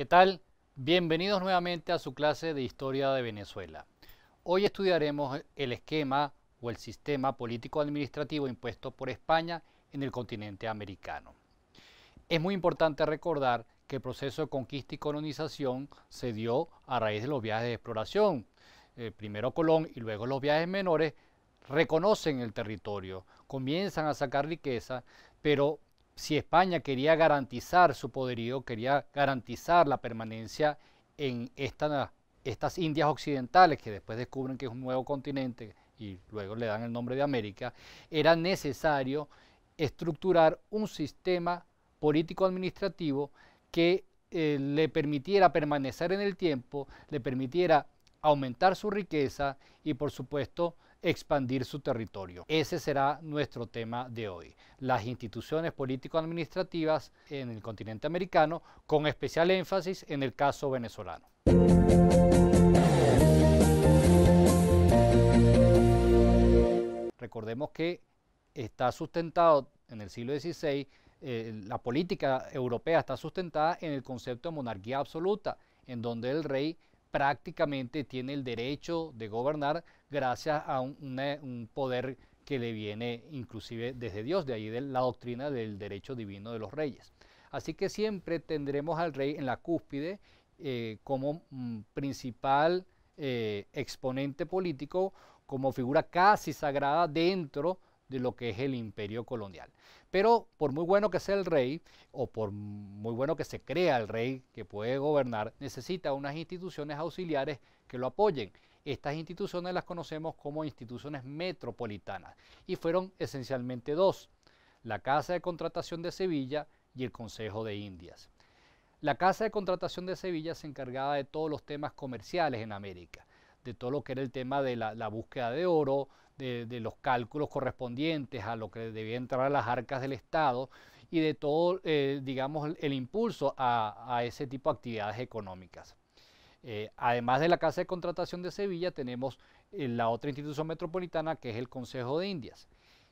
¿Qué tal? Bienvenidos nuevamente a su clase de Historia de Venezuela. Hoy estudiaremos el esquema o el sistema político-administrativo impuesto por España en el continente americano. Es muy importante recordar que el proceso de conquista y colonización se dio a raíz de los viajes de exploración. Eh, primero Colón y luego los viajes menores reconocen el territorio, comienzan a sacar riqueza, pero si España quería garantizar su poderío, quería garantizar la permanencia en estas Indias occidentales, que después descubren que es un nuevo continente y luego le dan el nombre de América, era necesario estructurar un sistema político-administrativo que eh, le permitiera permanecer en el tiempo, le permitiera aumentar su riqueza y por supuesto expandir su territorio. Ese será nuestro tema de hoy. Las instituciones político-administrativas en el continente americano, con especial énfasis en el caso venezolano. Recordemos que está sustentado en el siglo XVI, eh, la política europea está sustentada en el concepto de monarquía absoluta, en donde el rey prácticamente tiene el derecho de gobernar gracias a un, poder que le viene inclusive desde Dios, de ahí de la doctrina del derecho divino de los reyes. Así que siempre tendremos al rey en la cúspide eh, como mm, principal eh, exponente político, como figura casi sagrada dentro de lo que es el imperio colonial. Pero por muy bueno que sea el rey, o por muy bueno que se crea el rey que puede gobernar, necesita unas instituciones auxiliares que lo apoyen. Estas instituciones las conocemos como instituciones metropolitanas y fueron esencialmente dos, la Casa de Contratación de Sevilla y el Consejo de Indias. La Casa de Contratación de Sevilla se encargaba de todos los temas comerciales en América, de todo lo que era el tema de la, la búsqueda de oro, de, los cálculos correspondientes a lo que debía entrar a las arcas del Estado y de todo, eh, digamos, el impulso a, ese tipo de actividades económicas. Eh, además de la Casa de Contratación de Sevilla, tenemos eh, la otra institución metropolitana que es el Consejo de Indias.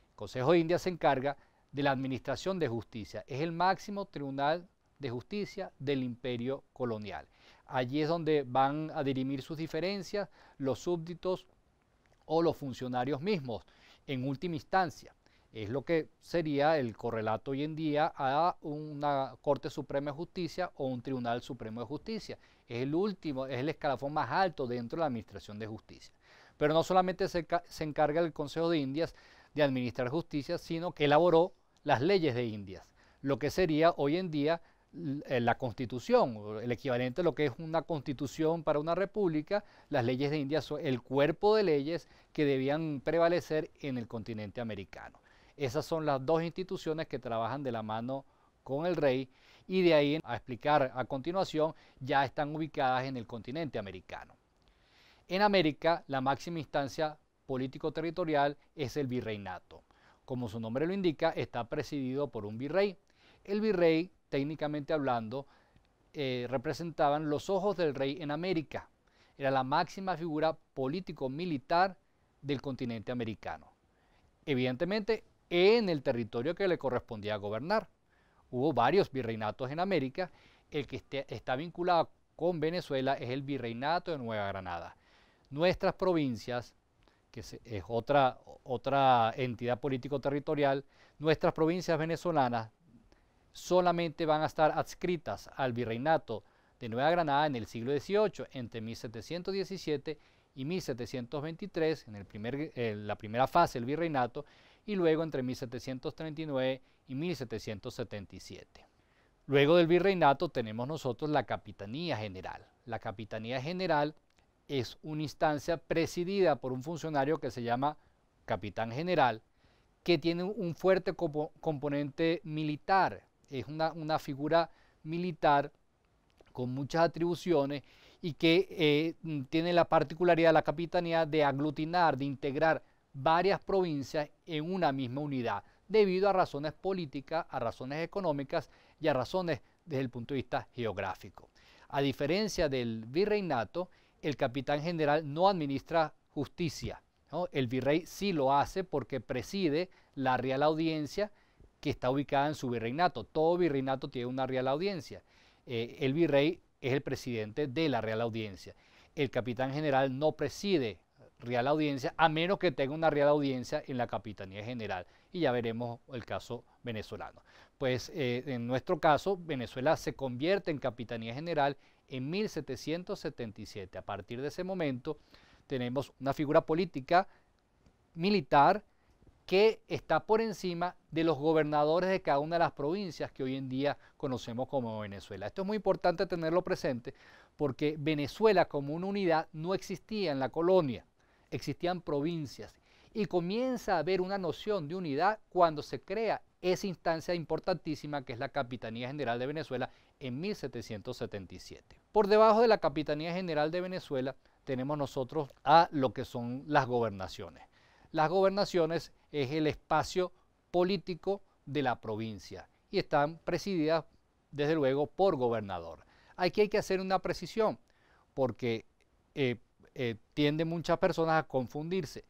El Consejo de Indias se encarga de la Administración de Justicia. Es el máximo tribunal de justicia del imperio colonial. Allí es donde van a dirimir sus diferencias los súbditos o los funcionarios mismos, en última instancia. Es lo que sería el correlato hoy en día a una Corte Suprema de Justicia o un Tribunal Supremo de Justicia. Es el último, es el escalafón más alto dentro de la Administración de Justicia. Pero no solamente se, encarga el Consejo de Indias de administrar justicia, sino que elaboró las leyes de Indias, lo que sería hoy en día eh, la constitución, el equivalente a lo que es una constitución para una república, las leyes de India son el cuerpo de leyes que debían prevalecer en el continente americano. Esas son las dos instituciones que trabajan de la mano con el rey y de ahí a explicar a continuación ya están ubicadas en el continente americano. En América, la máxima instancia político-territorial es el virreinato. Como su nombre lo indica, está presidido por un virrey. El virrey técnicamente hablando, eh, representaban los ojos del rey en América. Era la máxima figura político-militar del continente americano. Evidentemente, en el territorio que le correspondía gobernar. Hubo varios virreinatos en América. El que está vinculado con Venezuela es el virreinato de Nueva Granada. Nuestras provincias, que es otra, otra entidad político-territorial, nuestras provincias venezolanas solamente van a estar adscritas al virreinato de Nueva Granada en el siglo XVIII, entre 1717 y 1723, en el primer, eh, la primera fase del virreinato, y luego entre 1739 y 1777. Luego del virreinato tenemos nosotros la Capitanía General. La Capitanía General es una instancia presidida por un funcionario que se llama Capitán General, que tiene un fuerte componente militar, es una, figura militar con muchas atribuciones y que eh, tiene la particularidad, de la capitanía, de aglutinar, de integrar varias provincias en una misma unidad, debido a razones políticas, a razones económicas y a razones desde el punto de vista geográfico. A diferencia del virreinato, el capitán general no administra justicia. El virrey sí lo hace porque preside la Real Audiencia que está ubicada en su virreinato. Todo virreinato tiene una real audiencia. Eh, el virrey es el presidente de la real audiencia. El capitán general no preside real audiencia a menos que tenga una real audiencia en la capitanía general. Y ya veremos el caso venezolano. Pues eh, en nuestro caso, Venezuela se convierte en capitanía general en 1777. A partir de ese momento tenemos una figura política militar que está por encima de los gobernadores de cada una de las provincias que hoy en día conocemos como Venezuela. Esto es muy importante tenerlo presente porque Venezuela como una unidad no existía en la colonia, existían provincias y comienza a haber una noción de unidad cuando se crea esa instancia importantísima que es la Capitanía General de Venezuela en 1777. Por debajo de la Capitanía General de Venezuela tenemos nosotros a lo que son las gobernaciones. Las gobernaciones es el espacio político de la provincia y están presididas, desde luego, por gobernador. Aquí hay que hacer una precisión porque eh, eh, tienden muchas personas a confundirse.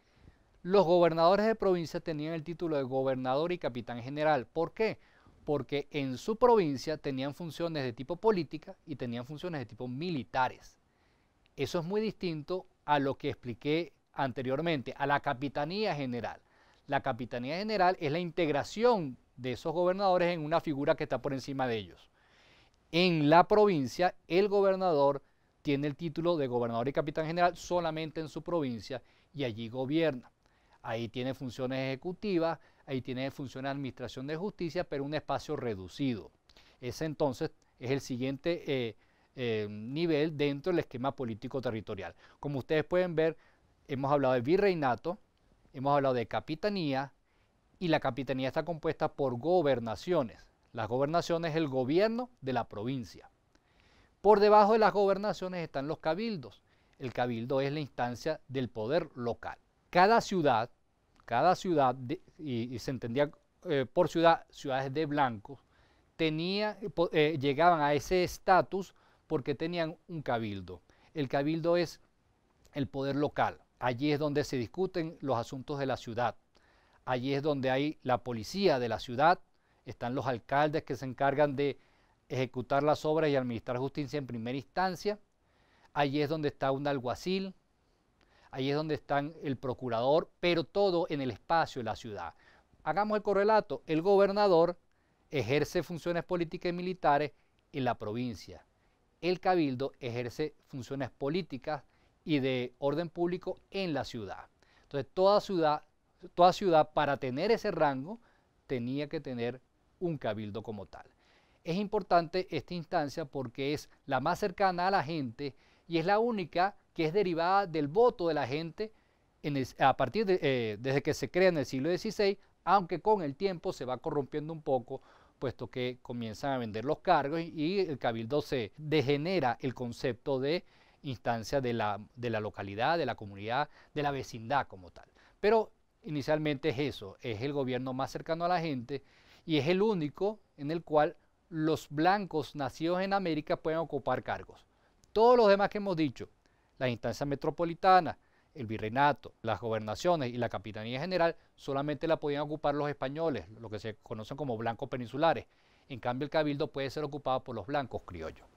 Los gobernadores de provincia tenían el título de gobernador y capitán general. ¿Por qué? Porque en su provincia tenían funciones de tipo política y tenían funciones de tipo militares. Eso es muy distinto a lo que expliqué anteriormente, a la Capitanía General. La Capitanía General es la integración de esos gobernadores en una figura que está por encima de ellos. En la provincia, el gobernador tiene el título de gobernador y capitán general solamente en su provincia y allí gobierna. Ahí tiene funciones ejecutivas, ahí tiene funciones de administración de justicia, pero un espacio reducido. Ese entonces es el siguiente eh, eh, nivel dentro del esquema político territorial. Como ustedes pueden ver, hemos hablado de virreinato, hemos hablado de capitanía, y la capitanía está compuesta por gobernaciones. Las gobernaciones es el gobierno de la provincia. Por debajo de las gobernaciones están los cabildos. El cabildo es la instancia del poder local. Cada ciudad, cada ciudad, y, se entendía eh, por ciudad, ciudades de blancos, eh, llegaban a ese estatus porque tenían un cabildo. El cabildo es el poder local. Allí es donde se discuten los asuntos de la ciudad. Allí es donde hay la policía de la ciudad, están los alcaldes que se encargan de ejecutar las obras y administrar justicia en primera instancia. Allí es donde está un alguacil, allí es donde están el procurador, pero todo en el espacio de la ciudad. Hagamos el correlato, el gobernador ejerce funciones políticas y militares en la provincia. El cabildo ejerce funciones políticas y de orden público en la ciudad. Entonces, toda ciudad, toda ciudad para tener ese rango tenía que tener un cabildo como tal. Es importante esta instancia porque es la más cercana a la gente y es la única que es derivada del voto de la gente a partir eh, desde que se crea en el siglo XVI, aunque con el tiempo se va corrompiendo un poco, puesto que comienzan a vender los cargos y el cabildo se degenera el concepto de instancia de la, de la localidad, de la comunidad, de la vecindad como tal. Pero inicialmente es eso, es el gobierno más cercano a la gente y es el único en el cual los blancos nacidos en América pueden ocupar cargos. Todos los demás que hemos dicho, las instancias metropolitanas, el virreinato, las gobernaciones y la capitanía general, solamente la podían ocupar los españoles, lo que se conocen como blancos peninsulares. En cambio, el cabildo puede ser ocupado por los blancos criollos.